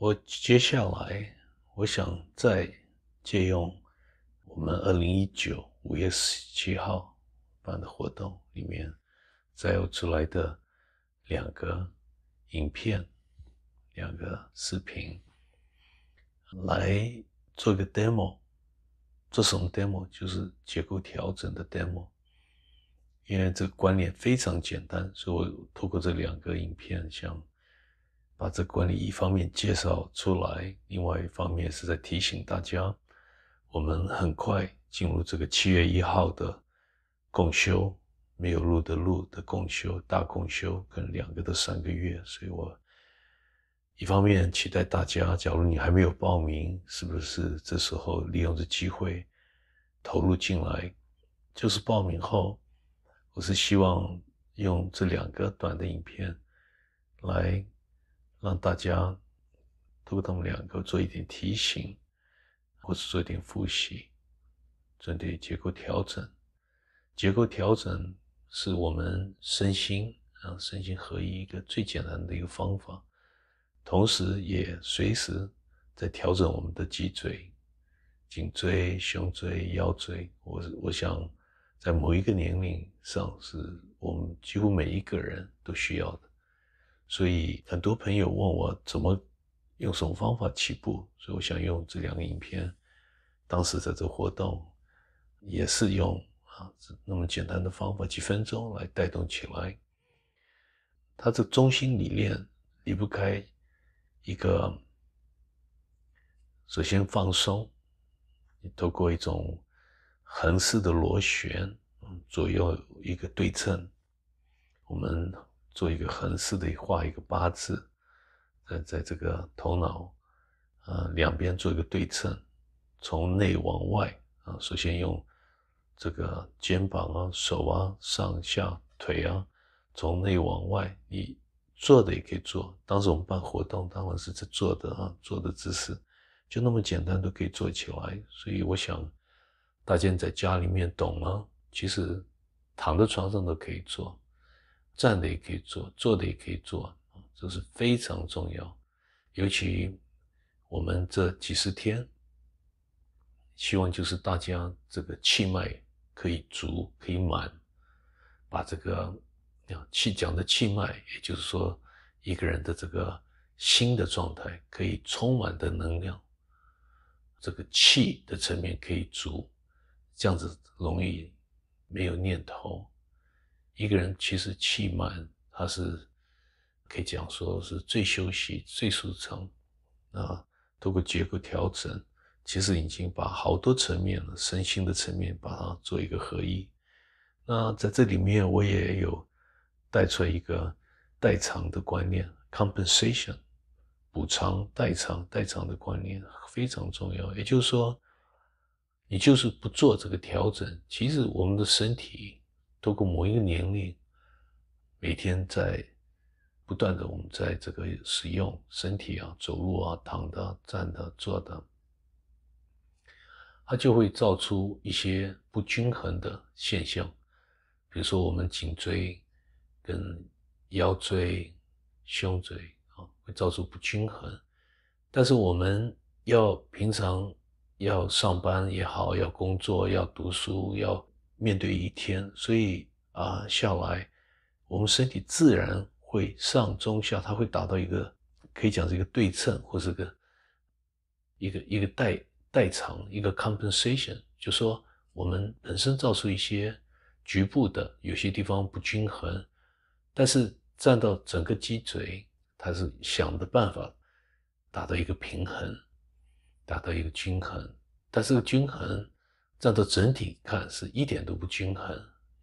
我接下来，我想再借用我们二零一九五月十七号办的活动里面摘要出来的两个影片、两个视频来做个 demo。做什么 demo？就是结构调整的 demo。因为这个观念非常简单，所以我透过这两个影片，像。把这管理一方面介绍出来，另外一方面是在提醒大家，我们很快进入这个七月一号的共修，没有路的路的共修大共修，可能两个到三个月，所以我一方面期待大家，假如你还没有报名，是不是这时候利用这机会投入进来？就是报名后，我是希望用这两个短的影片来。让大家对他们两个做一点提醒，或是做一点复习，针对结构调整。结构调整是我们身心，让身心合一一个最简单的一个方法，同时也随时在调整我们的脊椎、颈椎、胸椎、腰椎。我我想，在某一个年龄上，是我们几乎每一个人都需要的。所以很多朋友问我怎么用什么方法起步，所以我想用这两个影片，当时在这活动也是用啊那么简单的方法，几分钟来带动起来。它这中心理念离不开一个首先放松，你透过一种横式的螺旋，嗯，左右一个对称，我们。做一个横式的画一个八字，在在这个头脑，呃两边做一个对称，从内往外啊，首先用这个肩膀啊、手啊、上下腿啊，从内往外，你坐的也可以做。当时我们办活动，当然是在坐的啊，坐的姿势就那么简单，都可以做起来。所以我想大家在家里面懂了，其实躺在床上都可以做。站的也可以做，坐的也可以做这是非常重要。尤其我们这几十天，希望就是大家这个气脉可以足，可以满，把这个啊气讲的气脉，也就是说一个人的这个心的状态可以充满的能量，这个气的层面可以足，这样子容易没有念头。一个人其实气满，他是可以讲说是最休息、最舒畅。啊，通过结构调整，其实已经把好多层面、了，身心的层面把它做一个合一。那在这里面，我也有带出来一个代偿的观念 （compensation），补偿、代偿、代偿的观念非常重要。也就是说，你就是不做这个调整，其实我们的身体。透过某一个年龄，每天在不断的，我们在这个使用身体啊，走路啊，躺的、站的、坐的，它就会造出一些不均衡的现象。比如说，我们颈椎、跟腰椎、胸椎啊，会造成不均衡。但是我们要平常要上班也好，要工作、要读书、要。面对一天，所以啊下来，我们身体自然会上中下，它会达到一个可以讲是一个对称或是个一个一个代代偿一个 compensation，就说我们本身造出一些局部的有些地方不均衡，但是站到整个脊椎，它是想的办法达到一个平衡，达到一个均衡，但这个均衡。站到整体看是一点都不均衡，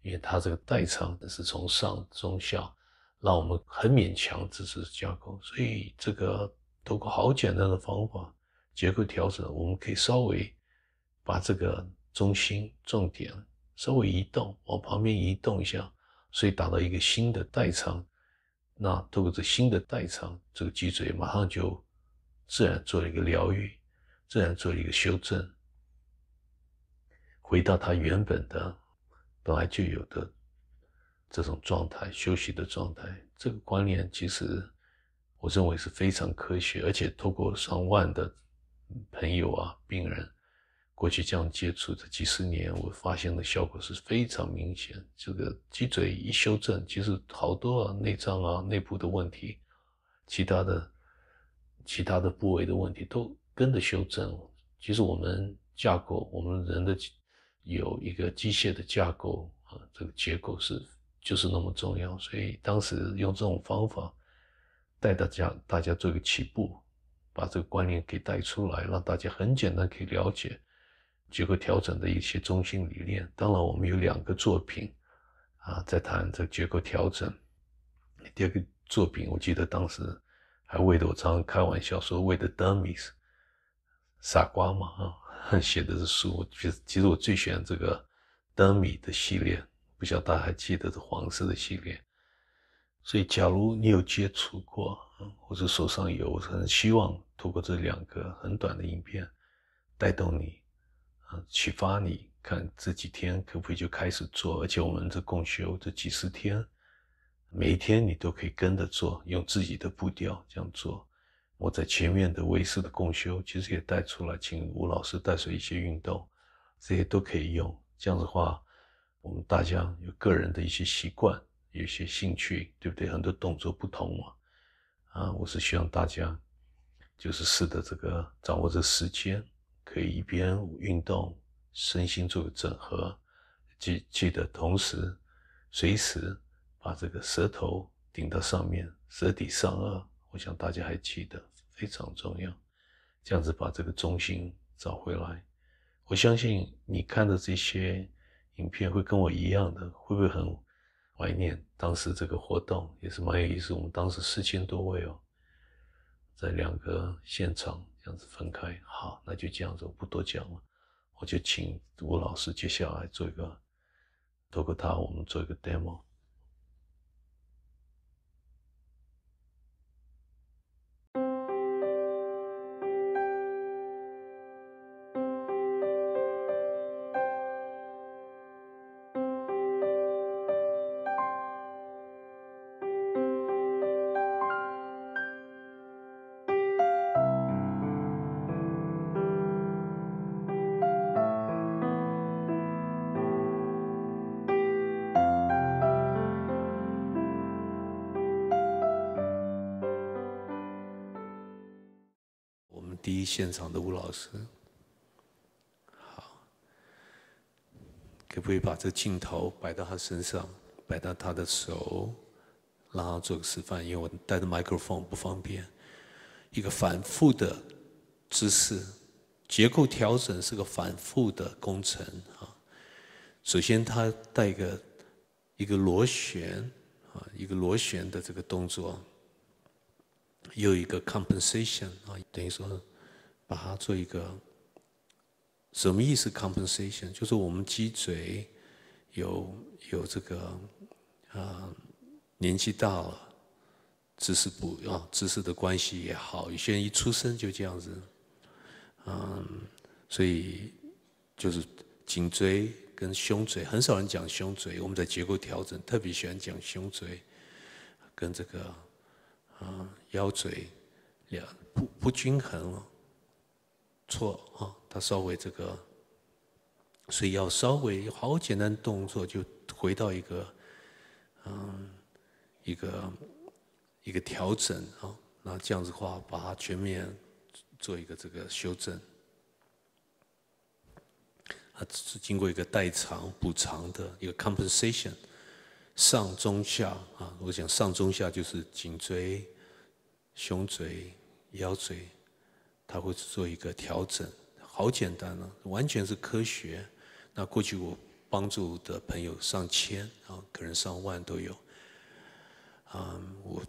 因为它这个代偿是从上中下，让我们很勉强只是架构，所以这个通过好简单的方法结构调整，我们可以稍微把这个中心重点稍微移动往旁边移动一下，所以达到一个新的代偿。那透过这新的代偿，这个脊椎马上就自然做了一个疗愈，自然做了一个修正。回到它原本的、本来就有的这种状态，休息的状态，这个观念其实我认为是非常科学，而且透过上万的朋友啊、病人过去这样接触这几十年，我发现的效果是非常明显。这个脊椎一修正，其实好多内脏啊、内部的问题，其他的、其他的部位的问题都跟着修正。其实我们架构，我们人的。有一个机械的架构啊，这个结构是就是那么重要，所以当时用这种方法带大家，大家做一个起步，把这个观念给带出来，让大家很简单可以了解结构调整的一些中心理念。当然，我们有两个作品啊，在谈这个结构调整。第二个作品，我记得当时还为的我常常开玩笑说，为的 d u m m s 傻瓜嘛啊。写的是书，其实其实我最喜欢这个灯谜的系列，不晓得大家还记得这黄色的系列。所以，假如你有接触过，或者手上有，我很希望通过这两个很短的影片，带动你，啊，启发你，看这几天可不可以就开始做。而且我们这共修这几十天，每一天你都可以跟着做，用自己的步调这样做。我在前面的卫视的共修，其实也带出来，请吴老师带出一些运动，这些都可以用。这样子话，我们大家有个人的一些习惯，有些兴趣，对不对？很多动作不同嘛，啊，我是希望大家就是试着这个掌握这时间，可以一边运动，身心做整合，记记得同时，随时把这个舌头顶到上面，舌底上颚。想大家还记得非常重要，这样子把这个中心找回来。我相信你看的这些影片会跟我一样的，会不会很怀念当时这个活动也是蛮有意思。我们当时四千多位哦，在两个现场这样子分开。好，那就这样子我不多讲了，我就请吴老师接下来做一个多过他我们做一个 demo。老师，好，可不可以把这镜头摆到他身上，摆到他的手，让他做个示范？因为我带着 microphone 不方便。一个反复的姿势结构调整是个反复的工程啊。首先，他带一个一个螺旋啊，一个螺旋的这个动作，又一个 compensation 啊，等于说。把它做一个什么意思？compensation 就是我们脊椎有有这个啊，年纪大了，姿势不啊姿势的关系也好，有些人一出生就这样子，嗯，所以就是颈椎跟胸椎很少人讲胸椎，我们在结构调整特别喜欢讲胸椎跟这个啊腰椎两不不均衡了。错啊，它稍微这个，所以要稍微好简单动作就回到一个，嗯，一个一个调整啊，那这样子话把它全面做一个这个修正，啊，经过一个代偿补偿的一个 compensation，上中下啊，我想上中下就是颈椎、胸椎、腰椎。他会做一个调整，好简单呢，完全是科学。那过去我帮助的朋友上千，啊，可能上万都有。啊，我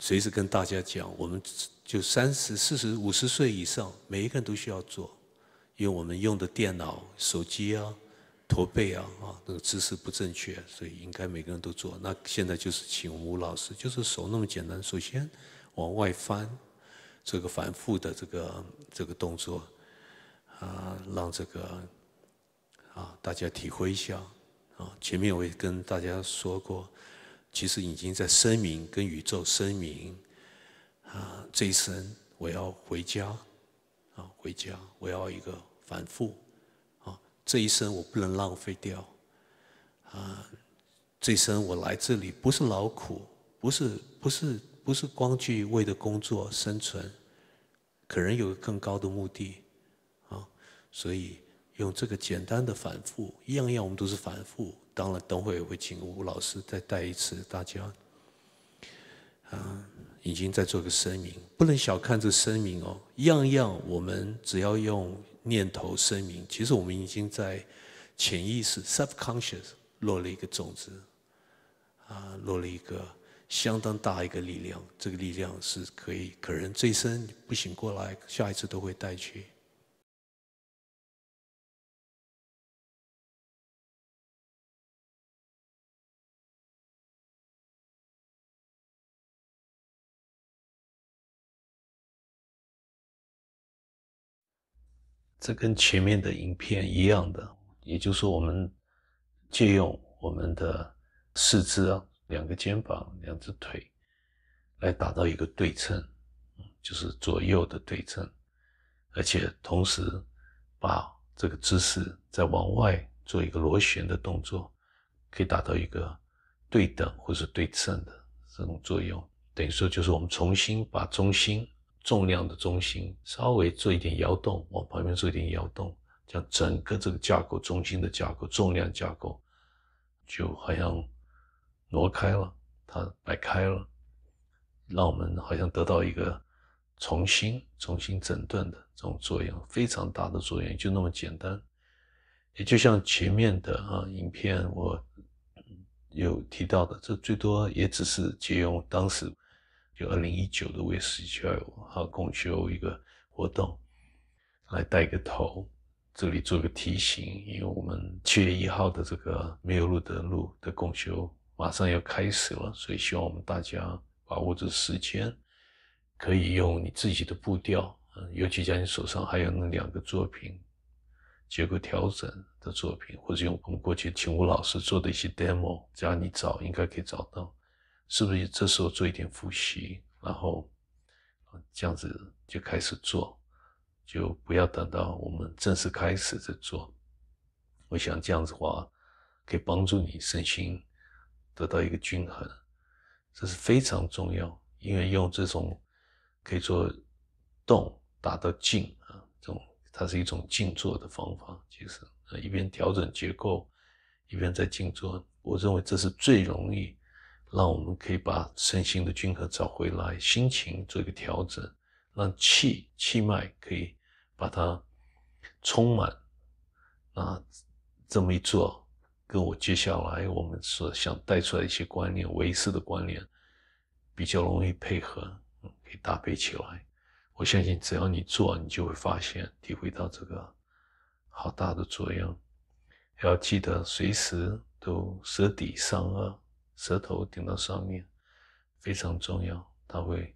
随时跟大家讲，我们就三十四十五十岁以上，每一个人都需要做，因为我们用的电脑、手机啊，驼背啊，啊，那个姿势不正确，所以应该每个人都做。那现在就是请吴老师，就是手那么简单，首先往外翻。这个反复的这个这个动作，啊，让这个啊大家体会一下啊。前面我也跟大家说过，其实已经在声明跟宇宙声明啊，这一生我要回家啊，回家，我要一个反复啊，这一生我不能浪费掉啊，这一生我来这里不是劳苦，不是不是。不是光去为了工作生存，可能有更高的目的啊！所以用这个简单的反复，一样样我们都是反复。当然，等会也会请吴老师再带一次大家。啊，已经在做个声明，不能小看这声明哦。样样我们只要用念头声明，其实我们已经在潜意识 （subconscious） 落了一个种子啊，落了一个。相当大一个力量，这个力量是可以，可能最深不醒过来，下一次都会带去。这跟前面的影片一样的，也就是我们借用我们的四肢啊。两个肩膀，两只腿，来达到一个对称，就是左右的对称，而且同时把这个姿势再往外做一个螺旋的动作，可以达到一个对等或者对称的这种作用。等于说，就是我们重新把中心重量的中心稍微做一点摇动，往旁边做一点摇动，将整个这个架构中心的架构重量架构，就好像。挪开了，它摆开了，让我们好像得到一个重新、重新整顿的这种作用，非常大的作用，就那么简单。也就像前面的啊，影片我有提到的，这最多也只是借用当时就二零一九的威斯教啊共修一个活动来带个头，这里做个提醒，因为我们七月一号的这个没有路的路的共修。马上要开始了，所以希望我们大家把握这时间，可以用你自己的步调，嗯，尤其像你手上还有那两个作品，结构调整的作品，或者用我们过去请吴老师做的一些 demo，只要你找，应该可以找到。是不是这时候做一点复习，然后，这样子就开始做，就不要等到我们正式开始再做。我想这样子的话可以帮助你身心。得到一个均衡，这是非常重要。因为用这种可以做动达到静啊，这种它是一种静坐的方法。其实一边调整结构，一边在静坐，我认为这是最容易让我们可以把身心的均衡找回来，心情做一个调整，让气气脉可以把它充满啊，这么一做。跟我接下来我们所想带出来一些观念、维师的观念比较容易配合，可以搭配起来。我相信只要你做，你就会发现体会到这个好大的作用。要记得随时都舌底上颚，舌头顶到上面非常重要。它会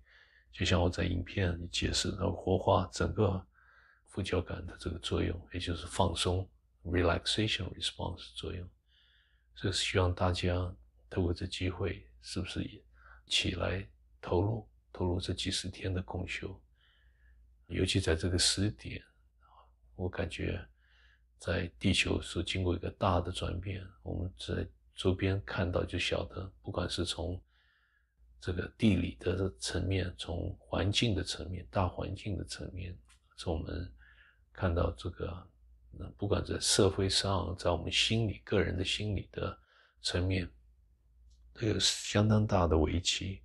就像我在影片里解释，的，活化整个副交感的这个作用，也就是放松 （relaxation response） 作用。就是希望大家透过这机会，是不是也起来投入投入这几十天的共修？尤其在这个时点，我感觉在地球是经过一个大的转变。我们在周边看到就晓得，不管是从这个地理的层面、从环境的层面、大环境的层面，从我们看到这个。那不管在社会上，在我们心理、个人的心理的层面，都有相当大的危机，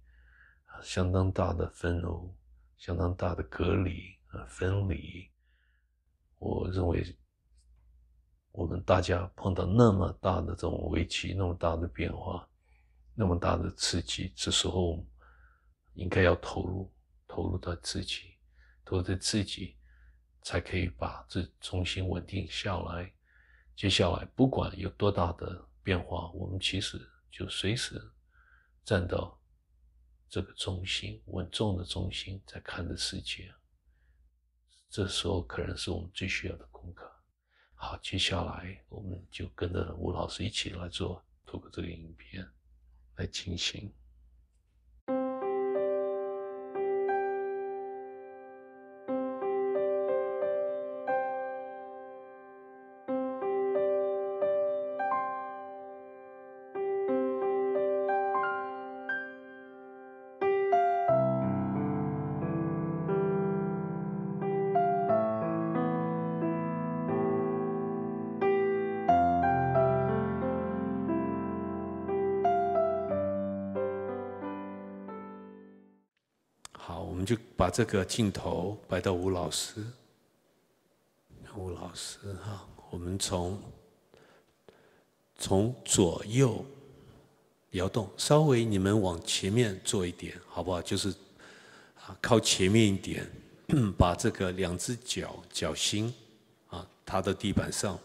啊，相当大的愤怒，相当大的隔离啊，分离。我认为，我们大家碰到那么大的这种危机，那么大的变化，那么大的刺激，这时候应该要投入，投入到自己，投在自己。才可以把这重新稳定下来。接下来不管有多大的变化，我们其实就随时站到这个中心、稳重的中心，在看这世界。这时候可能是我们最需要的功课。好，接下来我们就跟着吴老师一起来做，通过这个影片来进行。就把这个镜头摆到吴老师，吴老师哈，我们从从左右摇动，稍微你们往前面坐一点好不好？就是啊，靠前面一点，把这个两只脚脚心啊，它的地板上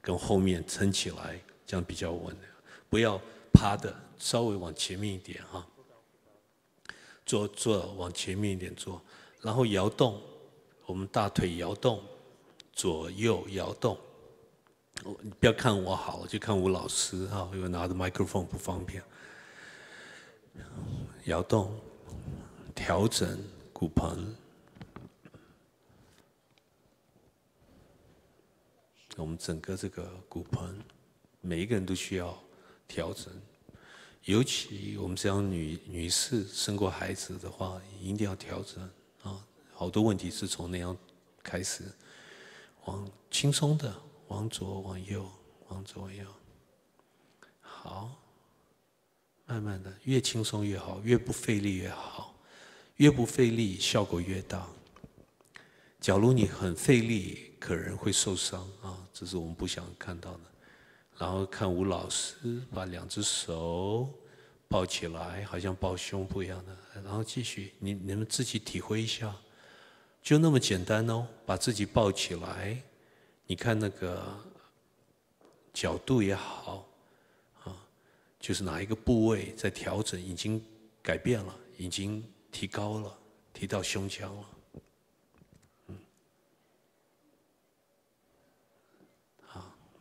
跟后面撑起来，这样比较稳不要趴的，稍微往前面一点哈。坐坐，往前面一点坐，然后摇动，我们大腿摇动，左右摇动。你不要看我好，就看吴老师哈，因为拿着麦克风不方便。摇动，调整骨盆，我们整个这个骨盆，每一个人都需要调整。尤其我们这样女女士生过孩子的话，一定要调整啊，好多问题是从那样开始，往轻松的往左往右往左往右，好，慢慢的越轻松越好，越不费力越好，越不费力效果越大。假如你很费力，可能会受伤啊，这是我们不想看到的。然后看吴老师把两只手抱起来，好像抱胸部一样的，然后继续，你你们自己体会一下，就那么简单哦，把自己抱起来，你看那个角度也好，啊，就是哪一个部位在调整，已经改变了，已经提高了，提到胸腔了。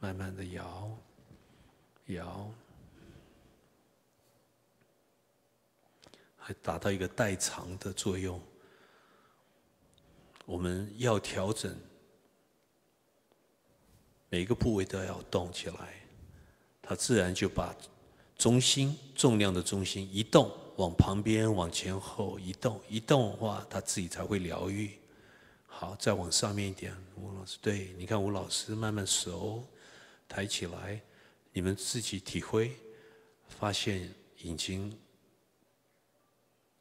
慢慢的摇，摇，还达到一个代偿的作用。我们要调整，每一个部位都要动起来，它自然就把中心重量的中心移动往旁边、往前后移动。移动的话，它自己才会疗愈。好，再往上面一点，吴老师，对，你看吴老师慢慢熟。抬起来，你们自己体会，发现已经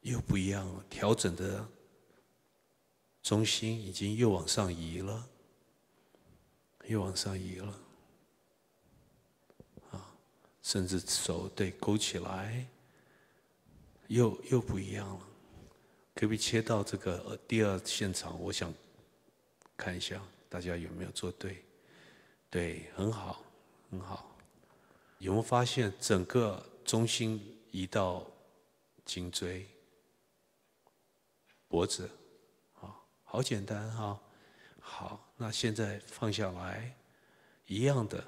又不一样了。调整的中心已经又往上移了，又往上移了。啊，甚至手对勾起来，又又不一样了。可以切到这个第二现场，我想看一下大家有没有做对，对，很好。很好，有没有发现整个中心移到颈椎、脖子？啊，好简单哈。好，那现在放下来，一样的。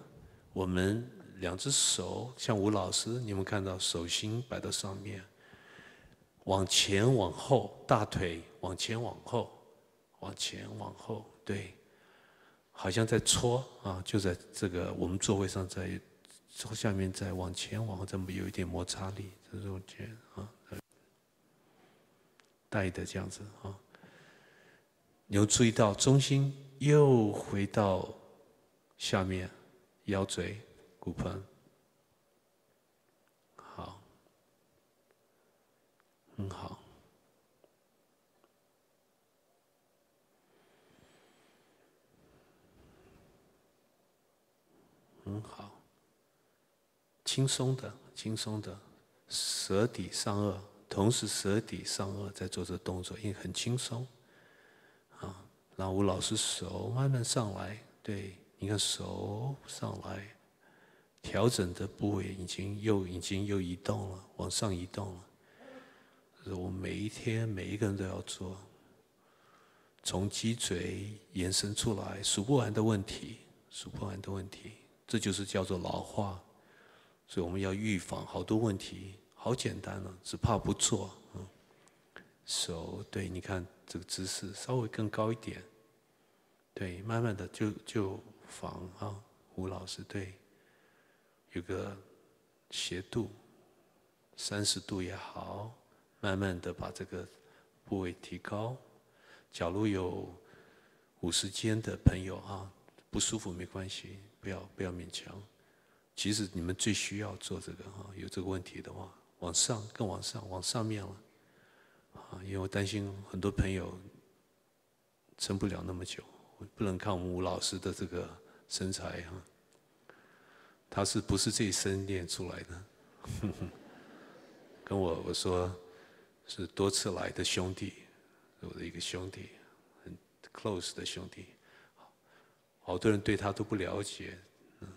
我们两只手像吴老师，你们看到手心摆到上面，往前往后，大腿往前往后，往前往后，对。好像在搓啊，就在这个我们座位上，在从下面再往前，往后么有一点摩擦力这种间啊，带的这样子啊，你有注意到中心又回到下面腰椎骨盆，好，很好。很好，轻松的，轻松的，舌底上颚，同时舌底上颚在做这动作，为很轻松。啊，然后吴老师手慢慢上来，对，你看手上来，调整的部位已经又已经又移动了，往上移动了。我每一天每一个人都要做，从脊椎延伸出来，数不完的问题，数不完的问题。这就是叫做老化，所以我们要预防好多问题，好简单了，只怕不做。嗯，手对，你看这个姿势稍微更高一点，对，慢慢的就就防啊。吴老师对，有个斜度，三十度也好，慢慢的把这个部位提高。假如有五十肩的朋友啊。不舒服没关系，不要不要勉强。其实你们最需要做这个哈，有这个问题的话，往上更往上，往上面了。啊，因为我担心很多朋友撑不了那么久，不能看我们吴老师的这个身材哈。他是不是这一生练出来的？跟我我说是多次来的兄弟，我的一个兄弟，很 close 的兄弟。好多人对他都不了解，嗯，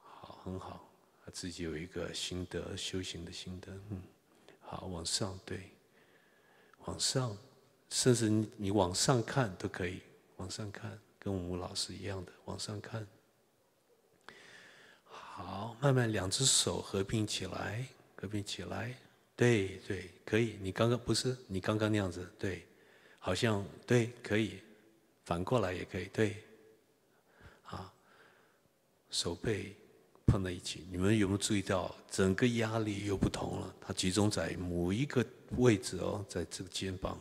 好，很好，他自己有一个心得，修行的心得，嗯，好，往上对，往上，甚至你你往上看都可以，往上看，跟我们老师一样的往上看，好，慢慢两只手合并起来，合并起来，对对，可以，你刚刚不是你刚刚那样子，对。好像对，可以，反过来也可以，对，啊，手背碰在一起，你们有没有注意到，整个压力又不同了？它集中在某一个位置哦，在这个肩膀，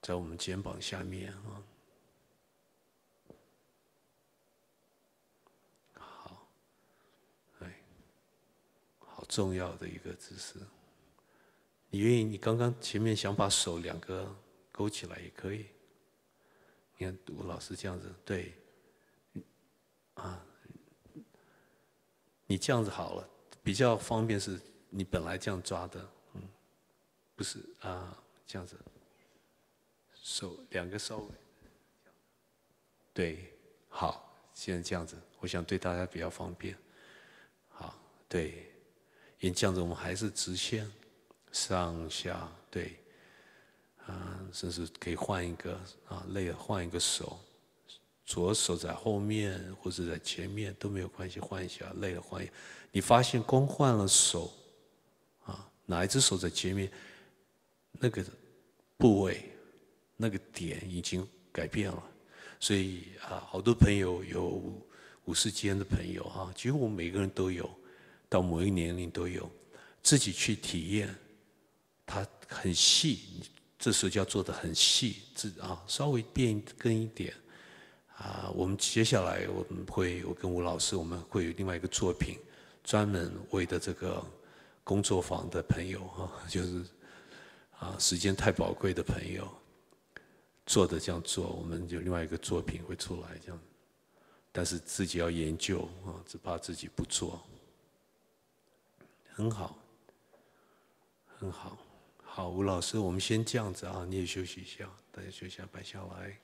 在我们肩膀下面啊。好，哎，好重要的一个姿势。你愿意？你刚刚前面想把手两个勾起来也可以。你看，吴老师这样子，对，啊，你这样子好了，比较方便。是你本来这样抓的，嗯，不是啊，这样子，手两个稍微，对，好，现在这样子，我想对大家比较方便。好，对，因为这样子我们还是直线。上下对，啊，甚至可以换一个啊，累了换一个手，左手在后面或者在前面都没有关系，换一下累了换。一你发现光换了手，啊，哪一只手在前面，那个部位那个点已经改变了，所以啊，好多朋友有五十肩的朋友啊，几乎我们每个人都有，到某一个年龄都有，自己去体验。它很细，这时候就要做的很细，这啊稍微变更一点啊。我们接下来我们会，我跟吴老师，我们会有另外一个作品，专门为的这个工作坊的朋友啊，就是啊时间太宝贵的朋友做的这样做，我们就另外一个作品会出来这样。但是自己要研究啊，只怕自己不做，很好，很好。好，吴老师，我们先这样子啊，你也休息一下，大家休息一下，摆下来。